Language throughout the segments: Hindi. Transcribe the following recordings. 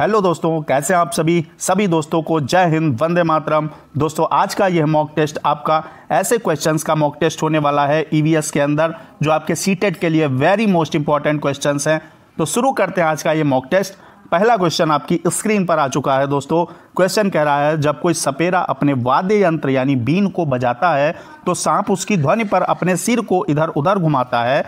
हेलो दोस्तों कैसे आप सभी सभी दोस्तों को जय हिंद वंदे मातरम दोस्तों आज का यह मॉक टेस्ट आपका ऐसे क्वेश्चंस का मॉक टेस्ट होने वाला है ईवीएस e के अंदर जो आपके सीटेट e के लिए वेरी मोस्ट इंपॉर्टेंट क्वेश्चंस हैं तो शुरू करते हैं आज का ये मॉक टेस्ट पहला क्वेश्चन आपकी स्क्रीन पर आ चुका है दोस्तों क्वेश्चन कह रहा है जब कोई सपेरा अपने वाद्य यंत्र यानी बीन को बजाता है तो सांप उसकी ध्वनि पर अपने सिर को इधर उधर घुमाता है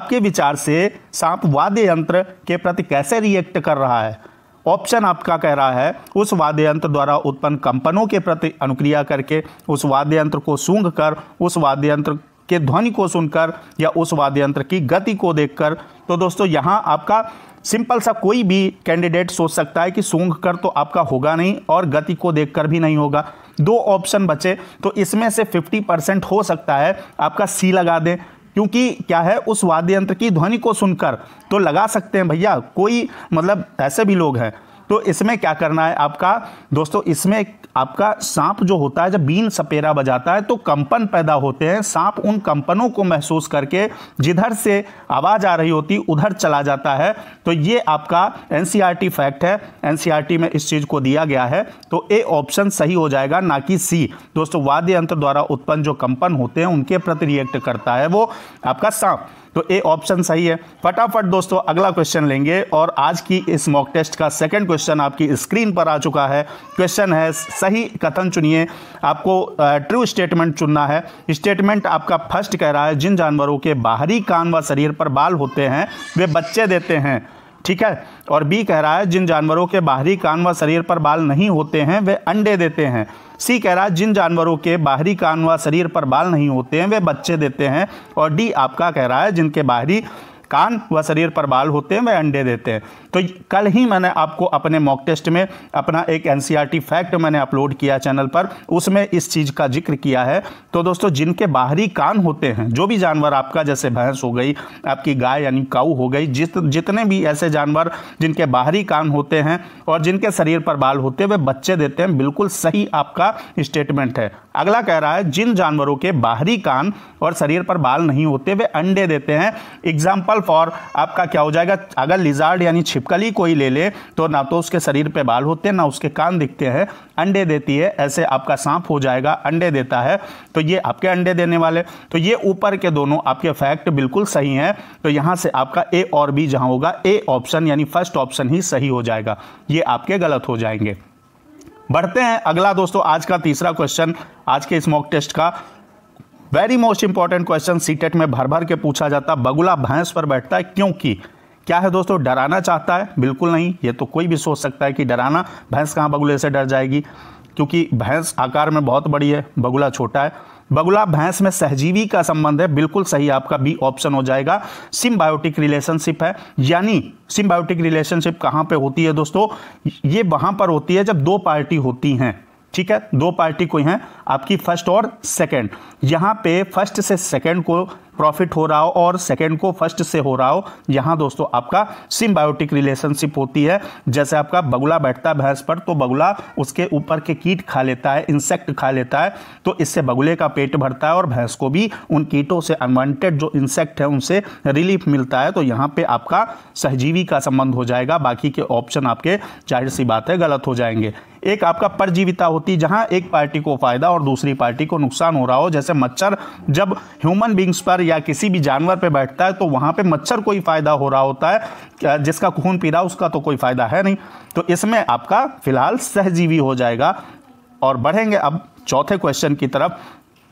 आपके विचार से सांप वाद्य यंत्र के प्रति कैसे रिएक्ट कर रहा है ऑप्शन आपका कह रहा है उस वाद्य यंत्र द्वारा उत्पन्न कंपनों के प्रति अनुक्रिया करके उस वाद्य यंत्र को सूंघ कर उस वाद्य यंत्र के ध्वनि को सुनकर या उस वाद्य यंत्र की गति को देखकर तो दोस्तों यहाँ आपका सिंपल सा कोई भी कैंडिडेट सोच सकता है कि सूंघ कर तो आपका होगा नहीं और गति को कर भी नहीं होगा दो ऑप्शन बचे तो इसमें से 50 परसेंट हो सकता है आपका सी लगा दें क्योंकि क्या है उस वाद्य यंत्र की ध्वनि को सुनकर तो लगा सकते हैं भैया कोई मतलब ऐसे भी लोग हैं तो इसमें क्या करना है आपका दोस्तों इसमें आपका सांप जो होता है जब बीन सपेरा बजाता है तो कंपन पैदा होते हैं सांप उन कंपनों को महसूस करके जिधर से आवाज़ आ रही होती उधर चला जाता है तो ये आपका एन फैक्ट e है एन e में इस चीज़ को दिया गया है तो ए ऑप्शन सही हो जाएगा ना कि सी दोस्तों वाद्य यंत्र द्वारा उत्पन्न जो कंपन होते हैं उनके प्रति रिएक्ट करता है वो आपका सांप तो ए ऑप्शन सही है फटाफट दोस्तों अगला क्वेश्चन लेंगे और आज की इस मॉक टेस्ट का सेकंड क्वेश्चन आपकी स्क्रीन पर आ चुका है क्वेश्चन है सही कथन चुनिए आपको ट्रू स्टेटमेंट चुनना है स्टेटमेंट आपका फर्स्ट कह रहा है जिन जानवरों के बाहरी कान व शरीर पर बाल होते हैं वे बच्चे देते हैं ठीक है और बी कह रहा है जिन जानवरों के बाहरी कान व शरीर पर बाल नहीं होते हैं वे अंडे देते हैं सी कह रहा है जिन जानवरों के बाहरी कान व शरीर पर बाल नहीं होते हैं वे बच्चे देते हैं और डी आपका कह रहा है जिनके बाहरी कान व शरीर पर बाल होते हैं वह अंडे देते हैं तो कल ही मैंने आपको अपने मॉक टेस्ट में अपना एक एन फैक्ट e मैंने अपलोड किया चैनल पर उसमें इस चीज़ का जिक्र किया है तो दोस्तों जिनके बाहरी कान होते हैं जो भी जानवर आपका जैसे भैंस हो गई आपकी गाय यानी काऊ हो गई जित जितने भी ऐसे जानवर जिनके बाहरी कान होते हैं और जिनके शरीर पर बाल होते हैं वे बच्चे देते हैं बिल्कुल सही आपका स्टेटमेंट है अगला कह रहा है जिन जानवरों के बाहरी कान और शरीर पर बाल नहीं होते वे अंडे देते हैं एग्जाम्पल फॉर आपका क्या हो जाएगा अगर लिजार्ड यानी छिपकली कोई ले ले तो ना तो उसके शरीर पर बाल होते हैं ना उसके कान दिखते हैं अंडे देती है ऐसे आपका सांप हो जाएगा अंडे देता है तो ये आपके अंडे देने वाले तो ये ऊपर के दोनों आपके फैक्ट बिल्कुल सही हैं तो यहाँ से आपका ए और बी जहाँ होगा ए ऑप्शन यानी फर्स्ट ऑप्शन ही सही हो जाएगा ये आपके गलत हो जाएंगे बढ़ते हैं अगला दोस्तों आज का तीसरा क्वेश्चन आज के इस मॉक टेस्ट का very most important question CTET में भर भर के पूछा जाता है बगुला भैंस पर बैठता है क्योंकि क्या है दोस्तों डराना चाहता है बिल्कुल नहीं ये तो कोई भी सोच सकता है कि डराना भैंस कहाँ बगुले से डर जाएगी क्योंकि भैंस आकार में बहुत बड़ी है बगुला छोटा है बगुला भैंस में सहजीवी का संबंध है बिल्कुल सही आपका बी ऑप्शन हो जाएगा सिम्बायोटिक रिलेशनशिप है यानी सिम्बायोटिक रिलेशनशिप कहां पे होती है दोस्तों ये वहां पर होती है जब दो पार्टी होती हैं ठीक है दो पार्टी कोई हैं आपकी फर्स्ट और सेकंड यहां पे फर्स्ट से सेकंड को प्रॉफिट हो रहा हो और सेकेंड को फर्स्ट से हो रहा हो यहाँ दोस्तों आपका सिम्बायोटिक रिलेशनशिप होती है जैसे आपका बगुला बैठता है भैंस पर तो बगुला उसके ऊपर के कीट खा लेता है इंसेक्ट खा लेता है तो इससे बगुले का पेट भरता है और भैंस को भी उन कीटों से अनवांटेड जो इंसेक्ट है उनसे रिलीफ मिलता है तो यहाँ पे आपका सहजीवी का संबंध हो जाएगा बाकी के ऑप्शन आपके जाहिर सी बात है गलत हो जाएंगे एक आपका परजीविता होती जहां एक पार्टी को फायदा और दूसरी पार्टी को नुकसान हो रहा हो जैसे मच्छर जब ह्यूमन बींग्स पर या किसी भी जानवर पे बैठता है तो वहाँ पे मच्छर कोई फ़ायदा हो रहा होता है जिसका खून पी रहा उसका तो कोई फ़ायदा है नहीं तो इसमें आपका फिलहाल सहजीवी हो जाएगा और बढ़ेंगे अब चौथे क्वेश्चन की तरफ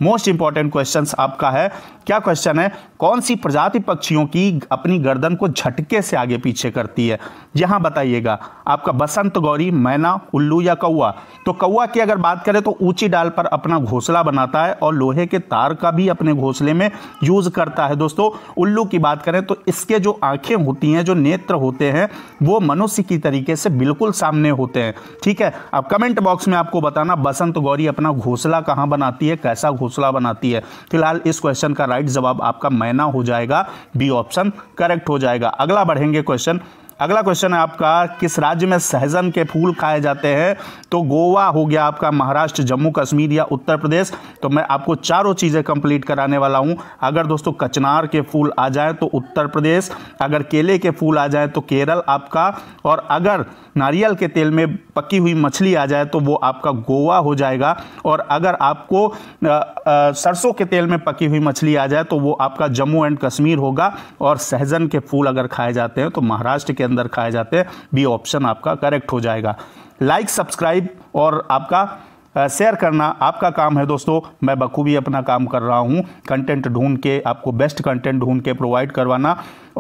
मोस्ट इंपॉर्टेंट क्वेश्चन आपका है क्या क्वेश्चन है कौन सी प्रजाति पक्षियों की अपनी गर्दन को झटके से आगे पीछे करती है यहां बताइएगा आपका बसंत गौरी मैना उल्लू या कौआ तो कौआ की अगर बात करें तो ऊंची डाल पर अपना घोंसला बनाता है और लोहे के तार का भी अपने घोंसले में यूज करता है दोस्तों उल्लू की बात करें तो इसके जो आंखें होती हैं जो नेत्र होते हैं वो मनुष्य की तरीके से बिल्कुल सामने होते हैं ठीक है अब कमेंट बॉक्स में आपको बताना बसंत गौरी अपना घोंसला कहाँ बनाती है कैसा घोसला घोसला बनाती है फिलहाल इस क्वेश्चन का राइट जवाब आपका मैना हो जाएगा बी ऑप्शन करेक्ट हो जाएगा अगला बढ़ेंगे क्वेश्चन अगला क्वेश्चन है आपका किस राज्य में सहजन के फूल खाए जाते हैं तो गोवा हो गया आपका महाराष्ट्र जम्मू कश्मीर या उत्तर प्रदेश तो मैं आपको चारों चीज़ें कंप्लीट कराने वाला हूं अगर दोस्तों कचनार के फूल आ जाए तो उत्तर प्रदेश अगर केले के फूल आ जाए तो केरल आपका और अगर नारियल के तेल में पकी हुई मछली आ जाए तो वो आपका गोवा हो जाएगा और अगर आपको सरसों के तेल में पकी हुई मछली आ जाए तो वो आपका जम्मू एंड कश्मीर होगा और सहजन के फूल अगर खाए जाते हैं तो महाराष्ट्र के अंदर खाए जाते हैं बी ऑप्शन आपका करेक्ट हो जाएगा लाइक like, सब्सक्राइब और आपका शेयर करना आपका काम है दोस्तों मैं बखूबी अपना काम कर रहा हूँ कंटेंट ढूंढ के आपको बेस्ट कंटेंट ढूंढ के प्रोवाइड करवाना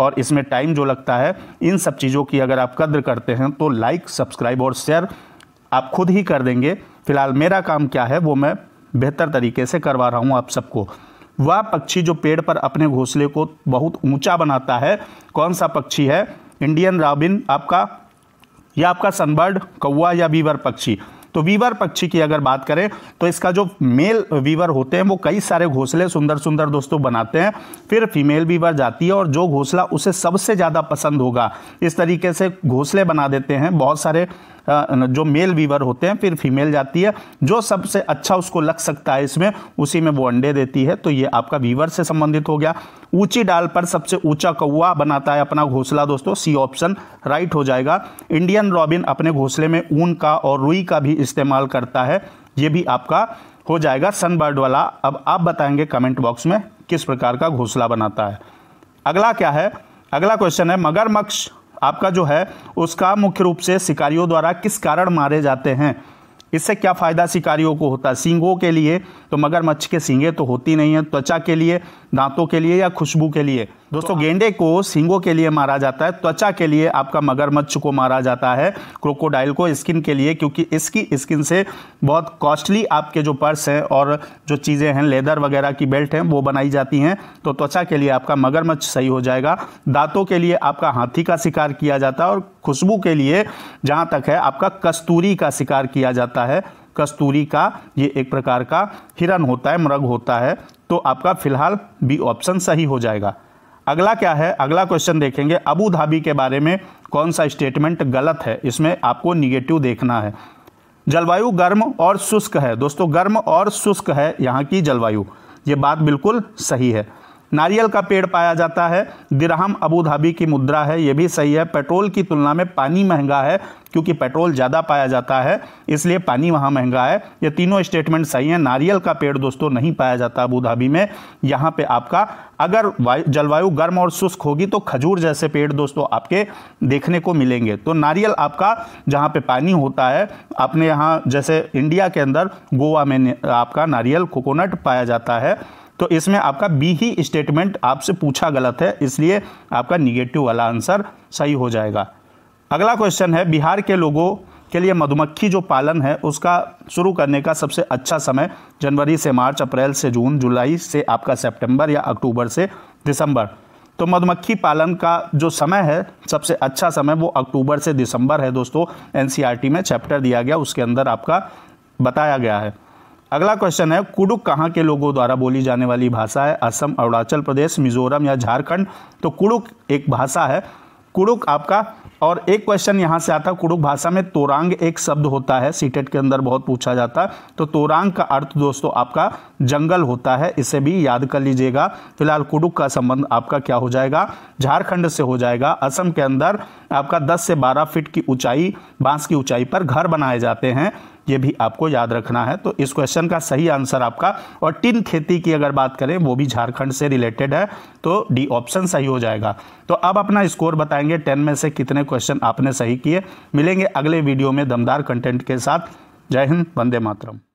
और इसमें टाइम जो लगता है इन सब चीज़ों की अगर आप कद्र करते हैं तो लाइक सब्सक्राइब और शेयर आप खुद ही कर देंगे फिलहाल मेरा काम क्या है वो मैं बेहतर तरीके से करवा रहा हूँ आप सबको वह पक्षी जो पेड़ पर अपने घोंसले को बहुत ऊंचा बनाता है कौन सा पक्षी है इंडियन राबिन आपका या आपका सनबर्ड कौआ या वीवर पक्षी तो वीवर पक्षी की अगर बात करें तो इसका जो मेल वीवर होते हैं वो कई सारे घोंसले सुंदर सुंदर दोस्तों बनाते हैं फिर फीमेल वीवर जाती है और जो घोंसला उसे सबसे ज़्यादा पसंद होगा इस तरीके से घोंसले बना देते हैं बहुत सारे जो मेल वीवर होते हैं फिर फीमेल जाती है जो सबसे अच्छा उसको लग सकता है इसमें उसी में वो अंडे देती है तो ये आपका वीवर से संबंधित हो गया ऊंची डाल पर सबसे ऊंचा कौआ बनाता है अपना घोसला दोस्तों सी ऑप्शन राइट हो जाएगा इंडियन रॉबिन अपने घोसले में ऊन का और रुई का भी इस्तेमाल करता है ये भी आपका हो जाएगा सनबर्ड वाला अब आप बताएंगे कमेंट बॉक्स में किस प्रकार का घोसला बनाता है अगला क्या है अगला क्वेश्चन है मगरमक्ष आपका जो है उसका मुख्य रूप से शिकारियों द्वारा किस कारण मारे जाते हैं इससे क्या फ़ायदा शिकारियों को होता है सींगों के लिए तो मगरमच्छ के सींगे तो होती नहीं है त्वचा के लिए दांतों के लिए या खुशबू के लिए दोस्तों तो गेंडे को सींगों के लिए मारा जाता है त्वचा के लिए आपका मगरमच्छ को मारा जाता है क्रोकोडाइल को स्किन के लिए क्योंकि इसकी स्किन से बहुत कॉस्टली आपके जो पर्स हैं और जो चीज़ें हैं लेदर वगैरह की बेल्ट हैं वो बनाई जाती हैं तो त्वचा के लिए आपका मगरमच्छ सही हो जाएगा दांतों के लिए आपका हाथी का शिकार किया जाता है और खुशबू के लिए जहाँ तक है आपका कस्तूरी का शिकार किया जाता है कस्तूरी का ये एक प्रकार का हिरन होता है मृग होता है तो आपका फिलहाल बी ऑप्शन सही हो जाएगा अगला क्या है अगला क्वेश्चन देखेंगे अबू धाबी के बारे में कौन सा स्टेटमेंट गलत है इसमें आपको निगेटिव देखना है जलवायु गर्म और शुष्क है दोस्तों गर्म और शुष्क है यहाँ की जलवायु ये बात बिल्कुल सही है नारियल का पेड़ पाया जाता है दिरहम अबू धाबी की मुद्रा है ये भी सही है पेट्रोल की तुलना में पानी महंगा है क्योंकि पेट्रोल ज़्यादा पाया जाता है इसलिए पानी वहाँ महंगा है ये तीनों स्टेटमेंट सही हैं नारियल का पेड़ दोस्तों नहीं पाया जाता अबूधाबी में यहाँ पे आपका अगर जलवायु गर्म और शुष्क होगी तो खजूर जैसे पेड़ दोस्तों आपके देखने को मिलेंगे तो नारियल आपका जहाँ पे पानी होता है अपने यहाँ जैसे इंडिया के अंदर गोवा में आपका नारियल कोकोनट पाया जाता है तो इसमें आपका बी ही स्टेटमेंट आपसे पूछा गलत है इसलिए आपका निगेटिव वाला आंसर सही हो जाएगा अगला क्वेश्चन है बिहार के लोगों के लिए मधुमक्खी जो पालन है उसका शुरू करने का सबसे अच्छा समय जनवरी से मार्च अप्रैल से जून जुलाई से आपका सितंबर या अक्टूबर से दिसंबर तो मधुमक्खी पालन का जो समय है सबसे अच्छा समय वो अक्टूबर से दिसंबर है दोस्तों एनसीईआरटी e में चैप्टर दिया गया उसके अंदर आपका बताया गया है अगला क्वेश्चन है कुडुक कहाँ के लोगों द्वारा बोली जाने वाली भाषा है असम अरुणाचल प्रदेश मिजोरम या झारखंड तो कुडुक एक भाषा है कुडुक आपका और एक क्वेश्चन यहाँ से आता है कुडुक भाषा में तोरांग एक शब्द होता है सीटेट e के अंदर बहुत पूछा जाता है तो तोरांग का अर्थ दोस्तों आपका जंगल होता है इसे भी याद कर लीजिएगा फिलहाल कुडुक का संबंध आपका क्या हो जाएगा झारखंड से हो जाएगा असम के अंदर आपका 10 से 12 फीट की ऊंचाई बांस की ऊंचाई पर घर बनाए जाते हैं ये भी आपको याद रखना है तो इस क्वेश्चन का सही आंसर आपका और टिन खेती की अगर बात करें वो भी झारखंड से रिलेटेड है तो डी ऑप्शन सही हो जाएगा तो अब अपना स्कोर बताएंगे टेन में से कितने क्वेश्चन आपने सही किए मिलेंगे अगले वीडियो में दमदार कंटेंट के साथ जय हिंद वंदे मातरम